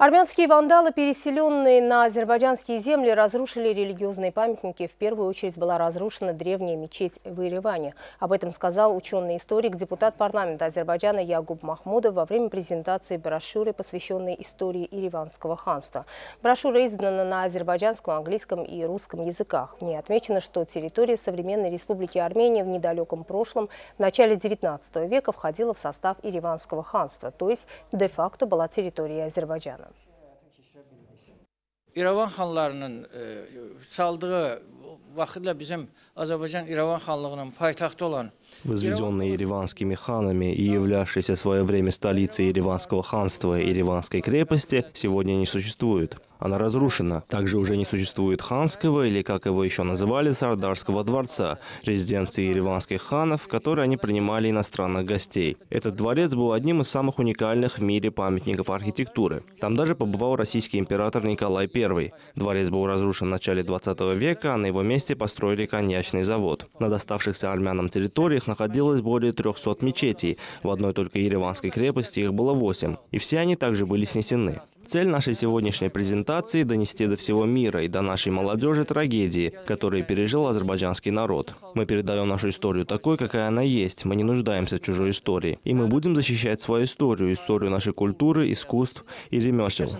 Армянские вандалы, переселенные на азербайджанские земли, разрушили религиозные памятники. В первую очередь была разрушена древняя мечеть в Ереване. Об этом сказал ученый-историк, депутат парламента Азербайджана Ягуб Махмудов во время презентации брошюры, посвященной истории Ереванского ханства. Брошюра издана на азербайджанском, английском и русском языках. В ней отмечено, что территория современной республики Армения в недалеком прошлом, в начале XIX века, входила в состав Ереванского ханства, то есть де-факто была территорией Азербайджана. İrəvan xanlarının e, saldığı vaxtla bizim Azərbaycan-İrəvan xanlığının paytaxtı olan Возведенный ереванскими ханами и являвшийся в свое время столицей ириванского ханства и ириванской крепости, сегодня не существуют. Она разрушена. Также уже не существует ханского, или как его еще называли, Сардарского дворца, резиденции ереванских ханов, в которой они принимали иностранных гостей. Этот дворец был одним из самых уникальных в мире памятников архитектуры. Там даже побывал российский император Николай I. Дворец был разрушен в начале 20 века, а на его месте построили коньячный завод. На доставшихся армянам территориях находилось более 300 мечетей. В одной только Ереванской крепости их было 8. И все они также были снесены. Цель нашей сегодняшней презентации – донести до всего мира и до нашей молодежи трагедии, которые пережил азербайджанский народ. Мы передаем нашу историю такой, какая она есть. Мы не нуждаемся в чужой истории. И мы будем защищать свою историю, историю нашей культуры, искусств и ремесел.